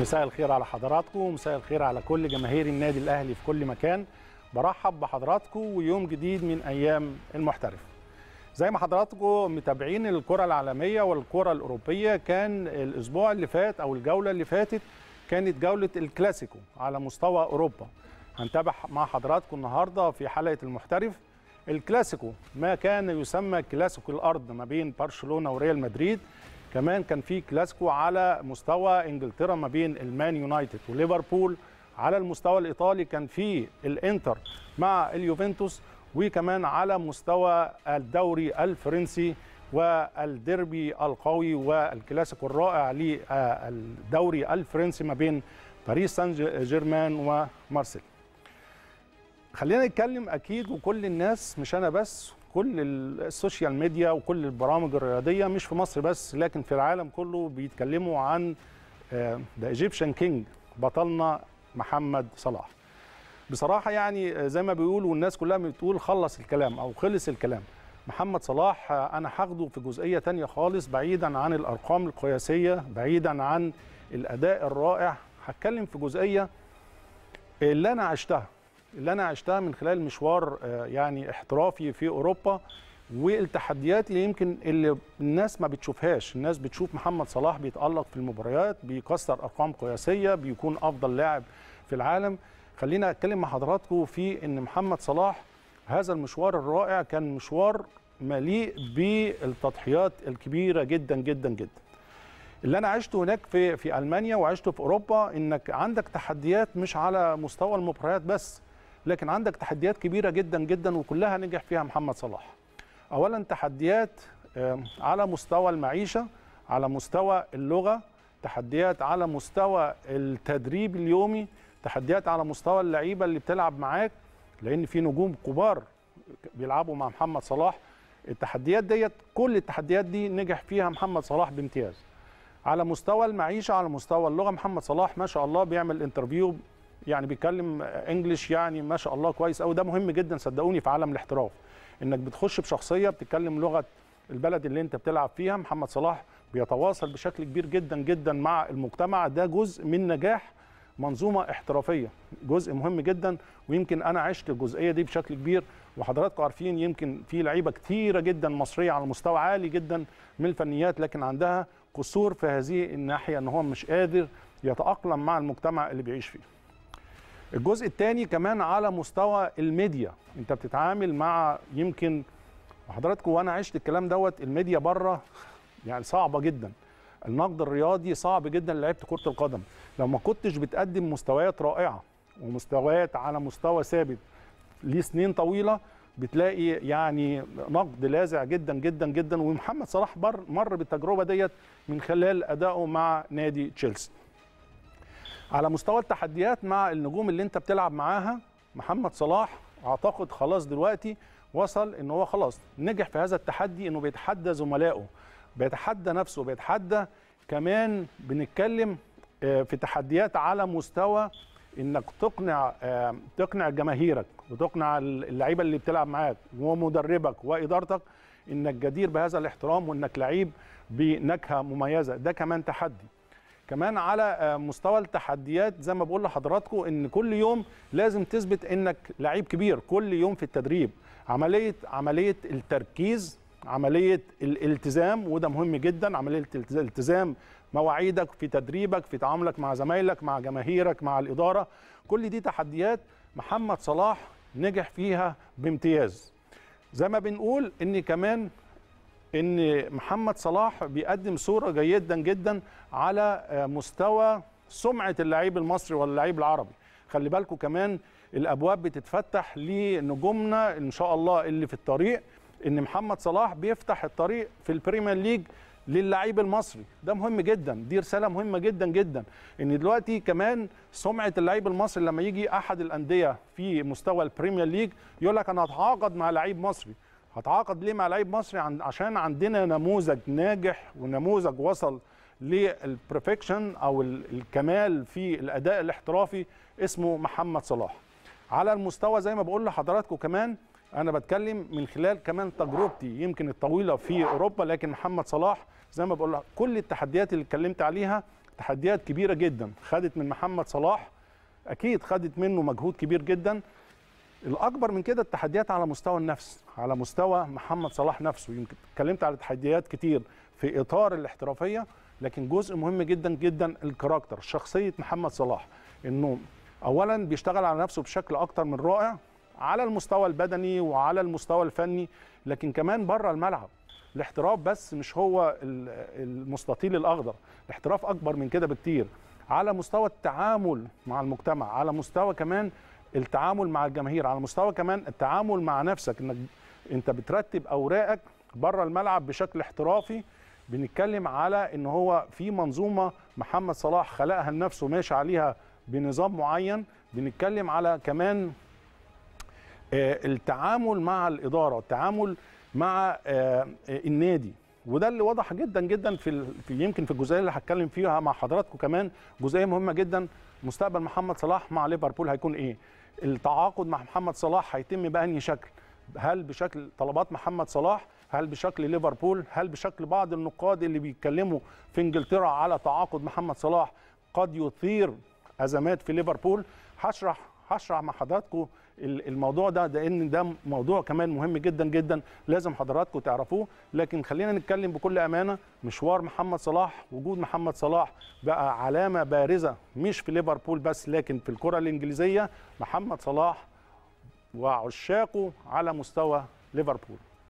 مساء الخير على حضراتكم ومساء الخير على كل جماهير النادي الاهلي في كل مكان برحب بحضراتكم ويوم جديد من ايام المحترف زي ما حضراتكم متابعين الكره العالميه والكره الاوروبيه كان الاسبوع اللي فات او الجوله اللي فاتت كانت جوله الكلاسيكو على مستوى اوروبا هنتابع مع حضراتكم النهارده في حلقه المحترف الكلاسيكو ما كان يسمى كلاسيكو الارض ما بين برشلونه وريال مدريد كمان كان في كلاسيكو على مستوى انجلترا ما بين المان يونايتد وليفربول على المستوى الايطالي كان في الانتر مع اليوفنتوس وكمان على مستوى الدوري الفرنسي والديربي القوي والكلاسيكو الرائع للدوري الفرنسي ما بين باريس سان جيرمان ومارسيل خلينا نتكلم اكيد وكل الناس مش انا بس كل السوشيال ميديا وكل البرامج الرياضيه مش في مصر بس لكن في العالم كله بيتكلموا عن ذا ايجيبشن كينج بطلنا محمد صلاح بصراحه يعني آه، زي ما بيقولوا والناس كلها بتقول خلص الكلام او خلص الكلام محمد صلاح آه، انا هاخده في جزئيه تانية خالص بعيدا عن الارقام القياسيه بعيدا عن الاداء الرائع هتكلم في جزئيه آه، اللي انا عشتها اللي انا عشتها من خلال مشوار آه، يعني احترافي في اوروبا والتحديات اللي يمكن اللي الناس ما بتشوفهاش الناس بتشوف محمد صلاح بيتألق في المباريات بيكسر ارقام قياسيه بيكون افضل لاعب في العالم خلينا اتكلم مع حضراتكم في ان محمد صلاح هذا المشوار الرائع كان مشوار مليء بالتضحيات الكبيره جدا جدا جدا اللي انا عشته هناك في في المانيا وعشته في اوروبا انك عندك تحديات مش على مستوى المباريات بس لكن عندك تحديات كبيره جدا جدا وكلها نجح فيها محمد صلاح اولا تحديات على مستوى المعيشه على مستوى اللغه تحديات على مستوى التدريب اليومي تحديات على مستوى اللعيبه اللي بتلعب معاك لان في نجوم كبار بيلعبوا مع محمد صلاح التحديات ديت كل التحديات دي نجح فيها محمد صلاح بامتياز على مستوى المعيشه على مستوى اللغه محمد صلاح ما شاء الله بيعمل انترفيو يعني بيتكلم انجلش يعني ما شاء الله كويس قوي ده مهم جدا صدقوني في عالم الاحتراف انك بتخش بشخصيه بتتكلم لغه البلد اللي انت بتلعب فيها محمد صلاح بيتواصل بشكل كبير جدا جدا مع المجتمع ده جزء من نجاح منظومه احترافيه جزء مهم جدا ويمكن انا عشت الجزئيه دي بشكل كبير وحضراتكم عارفين يمكن في لعيبه كتيره جدا مصريه على مستوى عالي جدا من الفنيات لكن عندها قصور في هذه الناحيه ان هو مش قادر يتاقلم مع المجتمع اللي بيعيش فيه الجزء الثاني كمان على مستوى الميديا انت بتتعامل مع يمكن حضراتكم وانا عشت الكلام دوت الميديا بره يعني صعبه جدا النقد الرياضي صعب جدا لعيبه كره القدم لو ما كنتش بتقدم مستويات رائعه ومستويات على مستوى ثابت ليه سنين طويله بتلاقي يعني نقد لاذع جدا جدا جدا ومحمد صلاح مر بالتجربه ديت من خلال ادائه مع نادي تشيلسي على مستوى التحديات مع النجوم اللي انت بتلعب معاها محمد صلاح اعتقد خلاص دلوقتي وصل ان هو خلاص نجح في هذا التحدي انه بيتحدى زملائه بيتحدى نفسه بيتحدى كمان بنتكلم آه، في تحديات على مستوى انك تقنع آه، تقنع جماهيرك وتقنع اللعيبه اللي بتلعب معاك ومدربك وادارتك انك جدير بهذا الاحترام وانك لعيب بنكهه مميزه ده كمان تحدي كمان على آه، مستوى التحديات زي ما بقول لحضراتكم ان كل يوم لازم تثبت انك لعيب كبير كل يوم في التدريب عمليه عمليه التركيز عمليه الالتزام وده مهم جدا عمليه الالتزام مواعيدك في تدريبك في تعاملك مع زمايلك مع جماهيرك مع الاداره كل دي تحديات محمد صلاح نجح فيها بامتياز زي ما بنقول ان كمان ان محمد صلاح بيقدم صوره جيدا جدا على مستوى سمعه اللعيب المصري ولا اللعيب العربي خلي بالكم كمان الابواب بتتفتح لنجومنا ان شاء الله اللي في الطريق ان محمد صلاح بيفتح الطريق في البريمير ليج للعيب المصري ده مهم جدا دي رساله مهمه جدا جدا ان دلوقتي كمان سمعه اللعيب المصري لما يجي احد الانديه في مستوى البريمير ليج يقول لك انا هتعاقد مع لعيب مصري هتعاقد ليه مع لعيب مصري عشان عندنا نموذج ناجح ونموذج وصل للبرفكشن او الكمال في الاداء الاحترافي اسمه محمد صلاح على المستوى زي ما بقول لحضراتكم كمان انا بتكلم من خلال كمان تجربتي يمكن الطويله في اوروبا لكن محمد صلاح زي ما بقول كل التحديات اللي اتكلمت عليها تحديات كبيره جدا خدت من محمد صلاح اكيد خدت منه مجهود كبير جدا الاكبر من كده التحديات على مستوى النفس على مستوى محمد صلاح نفسه يمكن اتكلمت على تحديات كتير في اطار الاحترافيه لكن جزء مهم جدا جدا الكاركتر شخصيه محمد صلاح انه اولا بيشتغل على نفسه بشكل اكتر من رائع على المستوى البدني وعلى المستوى الفني لكن كمان بره الملعب الاحتراف بس مش هو المستطيل الاخضر الاحتراف اكبر من كده بكتير على مستوى التعامل مع المجتمع على مستوى كمان التعامل مع الجماهير على مستوى كمان التعامل مع نفسك انك انت بترتب اوراقك بره الملعب بشكل احترافي بنتكلم على ان هو في منظومه محمد صلاح خلقها لنفسه ماشي عليها بنظام معين بنتكلم على كمان آه، التعامل مع الاداره التعامل مع آه، النادي وده اللي واضح جدا جدا في, يمكن في الجزئيه اللي هتكلم فيها مع حضراتكم كمان جزئيه مهمه جدا مستقبل محمد صلاح مع ليفربول هيكون ايه التعاقد مع محمد صلاح هيتم بأنهي شكل هل بشكل طلبات محمد صلاح هل بشكل ليفربول هل بشكل بعض النقاد اللي بيتكلموا في انجلترا على تعاقد محمد صلاح قد يثير ازمات في ليفربول هشرح هشرح مع حضراتكم الموضوع ده لان ده, ده موضوع كمان مهم جدا جدا لازم حضراتكم تعرفوه لكن خلينا نتكلم بكل امانه مشوار محمد صلاح وجود محمد صلاح بقى علامه بارزه مش في ليفربول بس لكن في الكره الانجليزيه محمد صلاح وعشاقه على مستوى ليفربول